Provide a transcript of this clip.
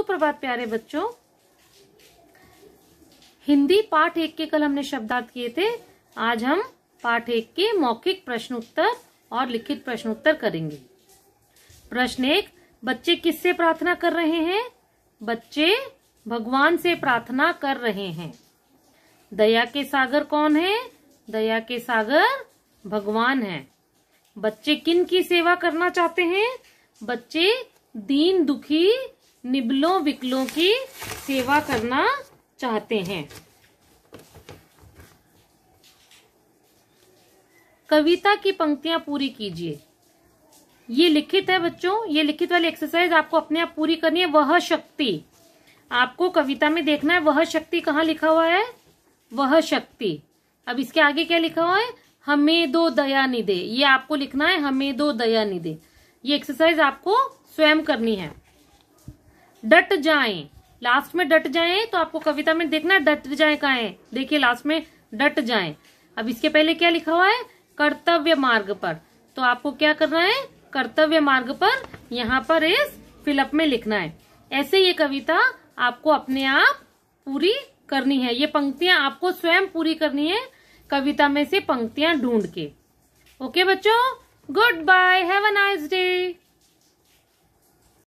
सुप्रभात प्यारे बच्चों हिंदी पाठ एक के कल हमने शब्दार्थ किए थे आज हम पाठ एक के मौखिक प्रश्नोत्तर और लिखित प्रश्नोत्तर करेंगे प्रश्न एक बच्चे किससे प्रार्थना कर रहे हैं बच्चे भगवान से प्रार्थना कर रहे हैं दया के सागर कौन है दया के सागर भगवान है बच्चे किन की सेवा करना चाहते हैं बच्चे दीन दुखी निबलों विकलों की सेवा करना चाहते हैं कविता की पंक्तियां पूरी कीजिए ये लिखित है बच्चों ये लिखित वाली एक्सरसाइज आपको अपने आप पूरी करनी है वह शक्ति आपको कविता में देखना है वह शक्ति कहाँ लिखा हुआ है वह शक्ति अब इसके आगे क्या लिखा हुआ है हमें दो दया निधे ये आपको लिखना है हमें दो दया निधे ये एक्सरसाइज आपको स्वयं करनी है डट जाएं लास्ट में डट जाएं तो आपको कविता में देखना डट जाए का है देखिए लास्ट में डट जाएं अब इसके पहले क्या लिखा हुआ है कर्तव्य मार्ग पर तो आपको क्या करना है कर्तव्य मार्ग पर यहाँ पर इस फिलअप में लिखना है ऐसे ये कविता आपको अपने आप पूरी करनी है ये पंक्तियां आपको स्वयं पूरी करनी है कविता में से पंक्तियां ढूंढ के ओके बच्चों good bye have a nice day